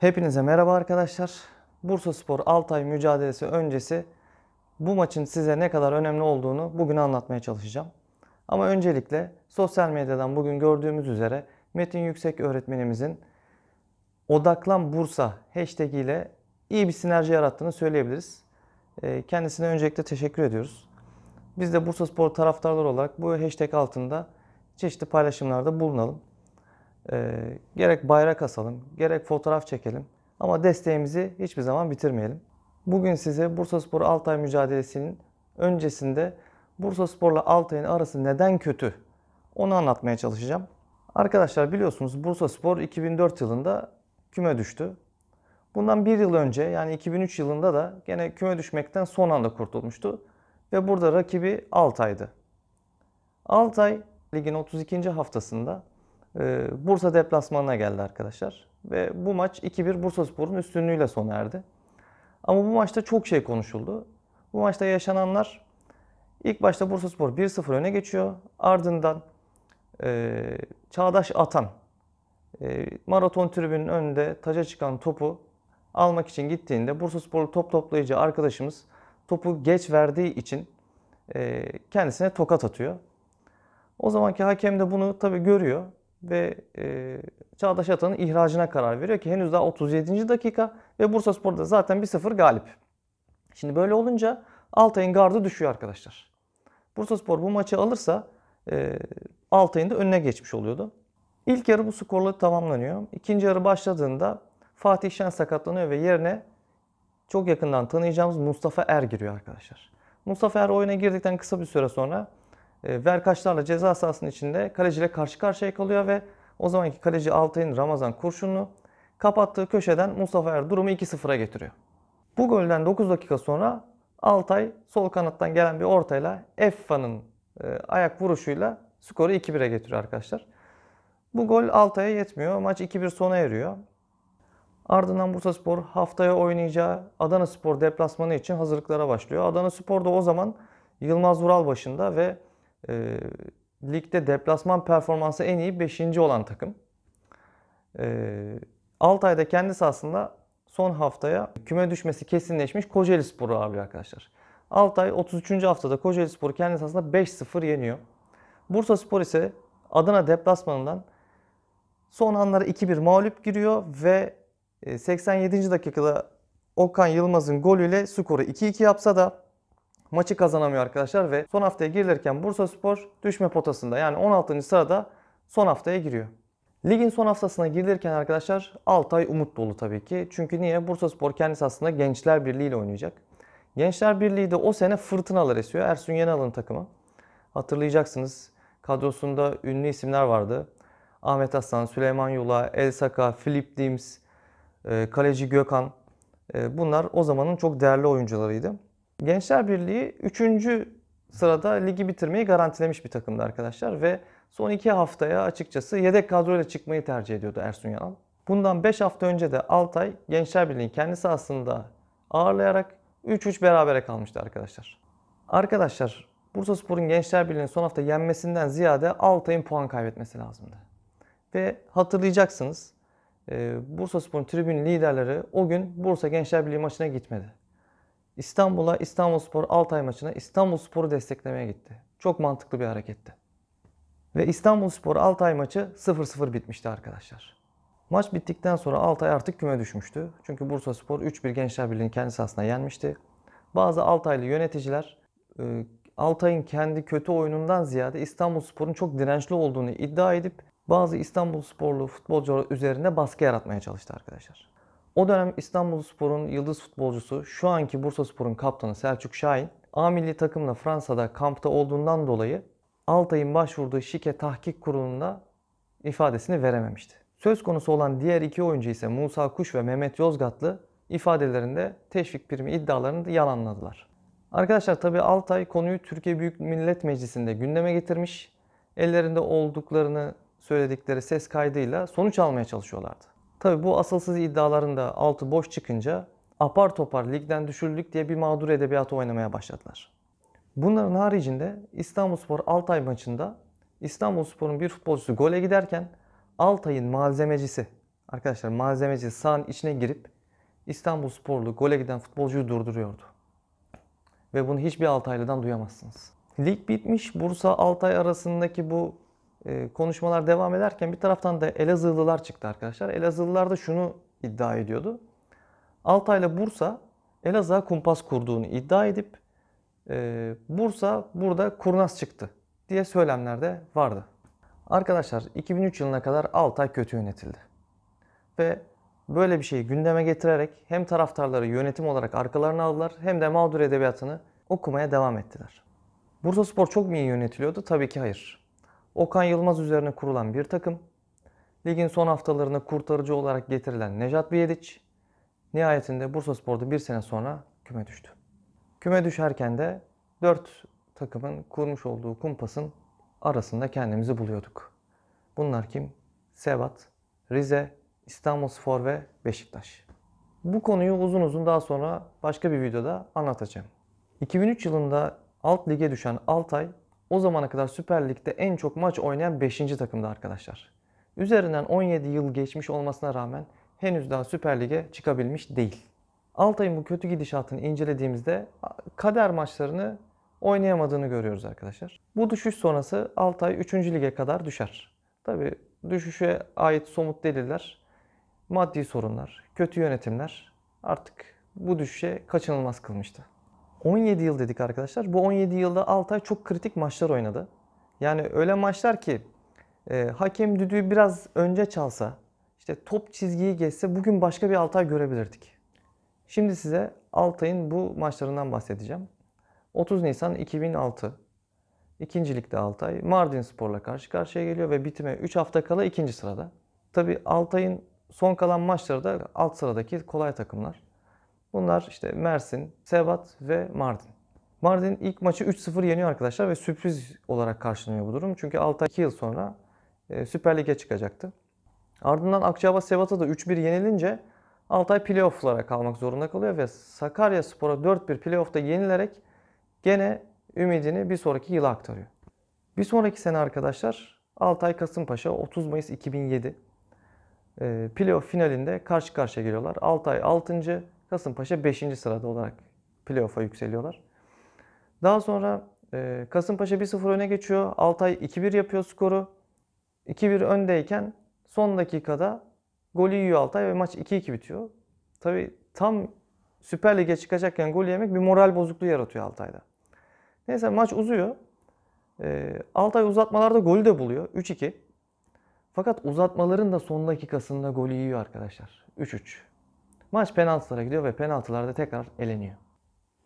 Hepinize merhaba arkadaşlar. Bursa Spor Altay mücadelesi öncesi bu maçın size ne kadar önemli olduğunu bugün anlatmaya çalışacağım. Ama öncelikle sosyal medyadan bugün gördüğümüz üzere Metin Yüksek öğretmenimizin Odaklan Bursa hashtag ile iyi bir sinerji yarattığını söyleyebiliriz. Ee, kendisine öncelikle teşekkür ediyoruz. Biz de Bursa Spor taraftarları olarak bu hashtag altında çeşitli paylaşımlarda bulunalım. E, gerek bayrak asalım, gerek fotoğraf çekelim ama desteğimizi hiçbir zaman bitirmeyelim. Bugün size Bursaspor Altay mücadelesinin öncesinde Bursaspor'la Altay'ın arası neden kötü onu anlatmaya çalışacağım. Arkadaşlar biliyorsunuz Bursaspor 2004 yılında küme düştü. Bundan bir yıl önce yani 2003 yılında da gene küme düşmekten son anda kurtulmuştu. Ve burada rakibi Altay'dı. Altay ligin 32. haftasında ee, Bursa deplasmanına geldi arkadaşlar. Ve bu maç 2-1 Bursaspor'un üstünlüğüyle sona erdi. Ama bu maçta çok şey konuşuldu. Bu maçta yaşananlar ilk başta Bursaspor 1-0 öne geçiyor. Ardından e, Çağdaş Atan e, maraton tribünün önünde taca çıkan topu almak için gittiğinde Bursasporlu top toplayıcı arkadaşımız topu geç verdiği için e, kendisine tokat atıyor. O zamanki hakem de bunu tabii görüyor ve e, Çağdaş Atan'ın ihracına karar veriyor ki henüz daha 37. dakika ve Bursa Spor zaten 1-0 galip. Şimdi böyle olunca Altay'ın gardı düşüyor arkadaşlar. Bursa Spor bu maçı alırsa e, Altay'ın da önüne geçmiş oluyordu. İlk yarı bu skorla tamamlanıyor. İkinci yarı başladığında Fatih Şen sakatlanıyor ve yerine çok yakından tanıyacağımız Mustafa Er giriyor arkadaşlar. Mustafa Er oyuna girdikten kısa bir süre sonra ee, verkaçlarla ceza sahasının içinde kaleciyle karşı karşıya kalıyor ve o zamanki kaleci Altay'ın Ramazan kurşunlu kapattığı köşeden Mustafa Er durumu 2-0'a getiriyor. Bu golden 9 dakika sonra Altay sol kanattan gelen bir ortayla Effa'nın e, ayak vuruşuyla skoru 2-1'e getiriyor arkadaşlar. Bu gol Altay'a yetmiyor. Maç 2-1 sona eriyor. Ardından Bursaspor haftaya oynayacağı Adana Spor deplasmanı için hazırlıklara başlıyor. Adana Spor da o zaman Yılmaz Vural başında ve e, ligde deplasman performansı en iyi 5. olan takım. E, ee, Altay'da kendisi aslında son haftaya küme düşmesi kesinleşmiş Kocaeli Spor'u ağırlıyor arkadaşlar. Altay 33. haftada Kocaeli Spor'u kendisi aslında 5-0 yeniyor. Bursa Spor ise Adana deplasmanından son anlara 2-1 mağlup giriyor ve 87. E, dakikada Okan Yılmaz'ın golüyle skoru 2-2 yapsa da maçı kazanamıyor arkadaşlar ve son haftaya girilirken Spor düşme potasında yani 16. sırada son haftaya giriyor. Ligin son haftasına girilirken arkadaşlar Altay umut dolu tabii ki. Çünkü niye? Bursa Spor kendisi aslında Gençler Birliği ile oynayacak. Gençler Birliği de o sene fırtınalar esiyor. Ersun Yenal'ın takımı. Hatırlayacaksınız kadrosunda ünlü isimler vardı. Ahmet Aslan, Süleyman Yula, El Saka, Philip Dims, e, kaleci Gökhan. E, bunlar o zamanın çok değerli oyuncularıydı. Gençler Birliği 3. sırada ligi bitirmeyi garantilemiş bir takımdı arkadaşlar ve son 2 haftaya açıkçası yedek kadroyla çıkmayı tercih ediyordu Ersun Yanal. Bundan 5 hafta önce de Altay Gençler Birliği kendisi aslında ağırlayarak 3-3 berabere kalmıştı arkadaşlar. Arkadaşlar Bursaspor'un Gençler Birliği'nin son hafta yenmesinden ziyade Altay'ın puan kaybetmesi lazımdı. Ve hatırlayacaksınız Bursaspor'un tribün liderleri o gün Bursa Gençler Birliği maçına gitmedi. İstanbul'a İstanbul İstanbulspor Altay maçına İstanbul Spor'u desteklemeye gitti. Çok mantıklı bir hareketti. Ve İstanbul İstanbulspor Altay maçı 0-0 bitmişti arkadaşlar. Maç bittikten sonra Altay artık küme düşmüştü. Çünkü Bursa Spor 3-1 Gençler Birliği'nin kendi sahasına yenmişti. Bazı Altaylı yöneticiler e, Altay'ın kendi kötü oyunundan ziyade İstanbul Spor'un çok dirençli olduğunu iddia edip bazı İstanbul Sporlu futbolcular üzerinde baskı yaratmaya çalıştı arkadaşlar. O dönem İstanbul Spor'un yıldız futbolcusu şu anki Bursa Spor'un kaptanı Selçuk Şahin A milli takımla Fransa'da kampta olduğundan dolayı Altay'ın başvurduğu şike tahkik kurulunda ifadesini verememişti. Söz konusu olan diğer iki oyuncu ise Musa Kuş ve Mehmet Yozgatlı ifadelerinde teşvik primi iddialarını da yalanladılar. Arkadaşlar tabi Altay konuyu Türkiye Büyük Millet Meclisi'nde gündeme getirmiş. Ellerinde olduklarını söyledikleri ses kaydıyla sonuç almaya çalışıyorlardı. Tabii bu asılsız iddiaların da altı boş çıkınca apar topar ligden düşürüldük diye bir mağdur edebiyatı oynamaya başladılar. Bunların haricinde İstanbulspor Altay maçında İstanbulspor'un bir futbolcusu gole giderken Altay'ın malzemecisi arkadaşlar malzemeci sahanın içine girip İstanbulsporlu gole giden futbolcuyu durduruyordu. Ve bunu hiçbir Altaylı'dan duyamazsınız. Lig bitmiş, Bursa Altay arasındaki bu ee, konuşmalar devam ederken bir taraftan da Elazığlılar çıktı arkadaşlar. Elazığlılar da şunu iddia ediyordu. Altay ile Bursa Elazığ'a kumpas kurduğunu iddia edip e, Bursa burada kurnaz çıktı diye söylemler de vardı. Arkadaşlar 2003 yılına kadar Altay kötü yönetildi. Ve böyle bir şeyi gündeme getirerek hem taraftarları yönetim olarak arkalarına aldılar hem de mağdur edebiyatını okumaya devam ettiler. Bursa Spor çok mu iyi yönetiliyordu? Tabii ki hayır. Okan Yılmaz üzerine kurulan bir takım, ligin son haftalarını kurtarıcı olarak getirilen Nejat Biyediç, nihayetinde Bursaspor'da bir sene sonra küme düştü. Küme düşerken de dört takımın kurmuş olduğu kumpasın arasında kendimizi buluyorduk. Bunlar kim? Sebat, Rize, İstanbulspor ve Beşiktaş. Bu konuyu uzun uzun daha sonra başka bir videoda anlatacağım. 2003 yılında alt lige düşen Altay o zamana kadar Süper Lig'de en çok maç oynayan 5. takımdı arkadaşlar. Üzerinden 17 yıl geçmiş olmasına rağmen henüz daha Süper Lig'e çıkabilmiş değil. Altay'ın bu kötü gidişatını incelediğimizde kader maçlarını oynayamadığını görüyoruz arkadaşlar. Bu düşüş sonrası Altay 3. lige kadar düşer. Tabi düşüşe ait somut deliller, maddi sorunlar, kötü yönetimler artık bu düşüşe kaçınılmaz kılmıştı. 17 yıl dedik arkadaşlar. Bu 17 yılda Altay çok kritik maçlar oynadı. Yani öyle maçlar ki e, hakem düdüğü biraz önce çalsa, işte top çizgiyi geçse bugün başka bir Altay görebilirdik. Şimdi size Altay'ın bu maçlarından bahsedeceğim. 30 Nisan 2006. İkincilikte Altay Mardin Spor'la karşı karşıya geliyor ve bitime 3 hafta kala ikinci sırada. Tabi Altay'ın son kalan maçları da alt sıradaki kolay takımlar. Bunlar işte Mersin, Sebat ve Mardin. Mardin ilk maçı 3-0 yeniyor arkadaşlar ve sürpriz olarak karşılanıyor bu durum. Çünkü 6-2 yıl sonra e, Süper Lig'e çıkacaktı. Ardından Akçaba Sebat'a da 3-1 yenilince Altay playofflara kalmak zorunda kalıyor ve Sakarya Spor'a 4-1 playoff'ta yenilerek gene ümidini bir sonraki yıla aktarıyor. Bir sonraki sene arkadaşlar Altay Kasımpaşa 30 Mayıs 2007 e, playoff finalinde karşı karşıya geliyorlar. Altay 6. Kasımpaşa 5. sırada olarak playoff'a yükseliyorlar. Daha sonra e, Kasımpaşa 1-0 öne geçiyor. Altay 2-1 yapıyor skoru. 2-1 öndeyken son dakikada golü yiyor Altay ve maç 2-2 bitiyor. Tabi tam Süper Lig'e çıkacakken gol yemek bir moral bozukluğu yaratıyor Altay'da. Neyse maç uzuyor. E, Altay uzatmalarda golü de buluyor. 3-2. Fakat uzatmaların da son dakikasında golü yiyor arkadaşlar. 3-3. Maç penaltılara gidiyor ve penaltılarda tekrar eleniyor.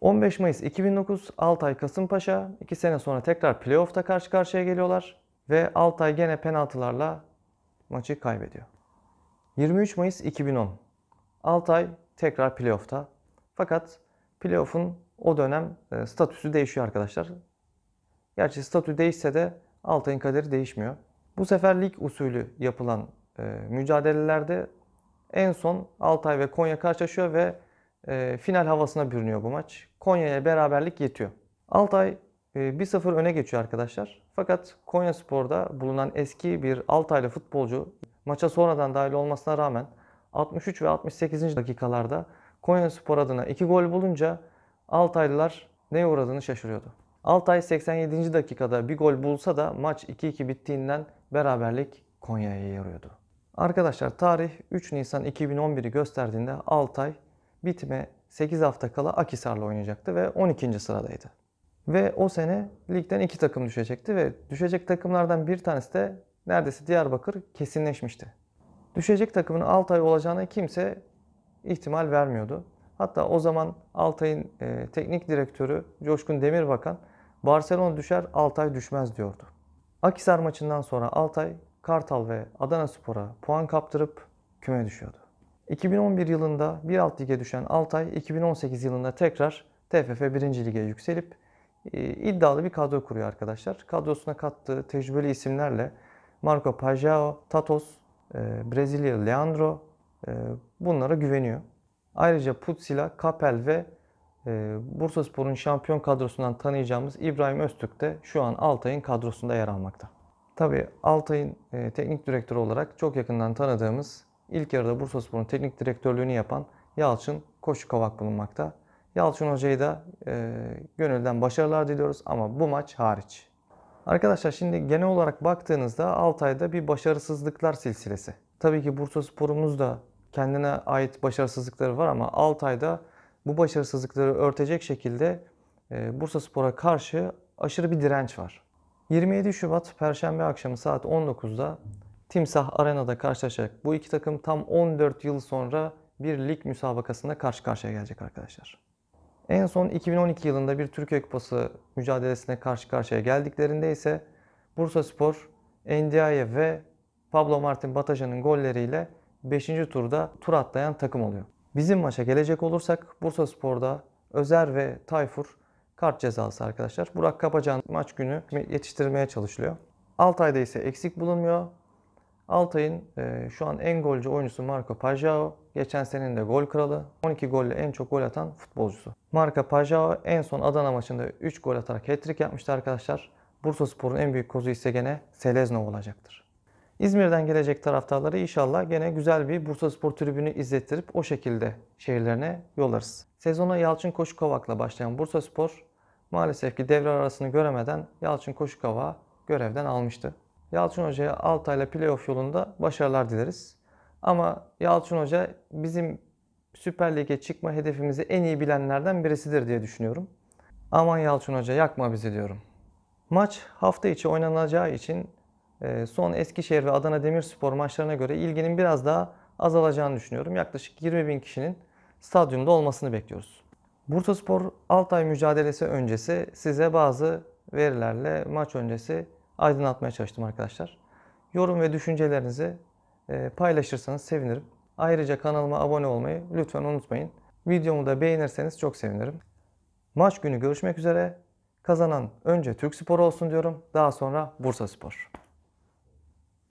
15 Mayıs 2009 Altay Kasımpaşa 2 sene sonra tekrar playoff'ta karşı karşıya geliyorlar ve Altay gene penaltılarla maçı kaybediyor. 23 Mayıs 2010 Altay tekrar playoff'ta fakat playoff'un o dönem e, statüsü değişiyor arkadaşlar. Gerçi statü değişse de Altay'ın kaderi değişmiyor. Bu sefer lig usulü yapılan e, mücadelelerde en son Altay ve Konya karşılaşıyor ve e, final havasına bürünüyor bu maç. Konya'ya beraberlik yetiyor. Altay e, 1-0 öne geçiyor arkadaşlar. Fakat Konya Spor'da bulunan eski bir Altaylı futbolcu maça sonradan dahil olmasına rağmen 63 ve 68. dakikalarda Konya Spor adına 2 gol bulunca Altaylılar neye uğradığını şaşırıyordu. Altay 87. dakikada bir gol bulsa da maç 2-2 bittiğinden beraberlik Konya'ya yarıyordu. Arkadaşlar tarih 3 Nisan 2011'i gösterdiğinde Altay bitime 8 hafta kala Akisar'la oynayacaktı ve 12. sıradaydı. Ve o sene ligden iki takım düşecekti ve düşecek takımlardan bir tanesi de neredeyse Diyarbakır kesinleşmişti. Düşecek takımın Altay olacağına kimse ihtimal vermiyordu. Hatta o zaman Altay'ın e, teknik direktörü Coşkun Demirbakan Barcelona düşer Altay düşmez diyordu. Akisar maçından sonra Altay Kartal ve Adana Spor'a puan kaptırıp küme düşüyordu. 2011 yılında bir alt lige düşen Altay 2018 yılında tekrar TFF 1. lige yükselip e, iddialı bir kadro kuruyor arkadaşlar. Kadrosuna kattığı tecrübeli isimlerle Marco Pajao, Tatos, e, Brezilya Leandro e, bunlara güveniyor. Ayrıca Putsila, Kapel ve Bursaspor'un şampiyon kadrosundan tanıyacağımız İbrahim Öztürk de şu an Altay'ın kadrosunda yer almakta. Tabii Altay'ın e, teknik direktörü olarak çok yakından tanıdığımız ilk yarıda Bursa Spor'un teknik direktörlüğünü yapan Yalçın Koşukavak bulunmakta. Yalçın Hoca'yı da e, gönülden başarılar diliyoruz ama bu maç hariç. Arkadaşlar şimdi genel olarak baktığınızda Altay'da bir başarısızlıklar silsilesi. Tabii ki Bursa Sporumuz da kendine ait başarısızlıkları var ama Altay'da bu başarısızlıkları örtecek şekilde e, Spor'a karşı aşırı bir direnç var. 27 Şubat Perşembe akşamı saat 19'da Timsah Arena'da karşılaşacak bu iki takım tam 14 yıl sonra bir lig müsabakasında karşı karşıya gelecek arkadaşlar. En son 2012 yılında bir Türkiye Kupası mücadelesine karşı karşıya geldiklerinde ise Bursa Spor, Endiaye ve Pablo Martin Bataja'nın golleriyle 5. turda tur atlayan takım oluyor. Bizim maça gelecek olursak Bursa Spor'da Özer ve Tayfur kart cezası arkadaşlar. Burak Kapacan maç günü yetiştirmeye çalışılıyor. Altay'da ise eksik bulunmuyor. Altay'ın e, şu an en golcü oyuncusu Marco Pajao. Geçen senenin de gol kralı. 12 golle en çok gol atan futbolcusu. Marco Pajao en son Adana maçında 3 gol atarak hat-trick yapmıştı arkadaşlar. Bursa Spor'un en büyük kozu ise gene Selezno olacaktır. İzmir'den gelecek taraftarları inşallah gene güzel bir Bursa Spor tribünü izlettirip o şekilde şehirlerine yollarız. Sezona Yalçın Koşukovak'la başlayan Bursa Spor maalesef ki devre arasını göremeden Yalçın Koşukava görevden almıştı. Yalçın Hoca'ya Altay'la playoff yolunda başarılar dileriz. Ama Yalçın Hoca bizim Süper Lig'e çıkma hedefimizi en iyi bilenlerden birisidir diye düşünüyorum. Aman Yalçın Hoca yakma bizi diyorum. Maç hafta içi oynanacağı için e, son Eskişehir ve Adana Demirspor maçlarına göre ilginin biraz daha azalacağını düşünüyorum. Yaklaşık 20 bin kişinin stadyumda olmasını bekliyoruz. Bursaspor Altay mücadelesi öncesi size bazı verilerle maç öncesi aydınlatmaya çalıştım arkadaşlar. Yorum ve düşüncelerinizi e, paylaşırsanız sevinirim. Ayrıca kanalıma abone olmayı lütfen unutmayın. Videomu da beğenirseniz çok sevinirim. Maç günü görüşmek üzere. Kazanan önce Türk Spor olsun diyorum. Daha sonra Bursa Spor.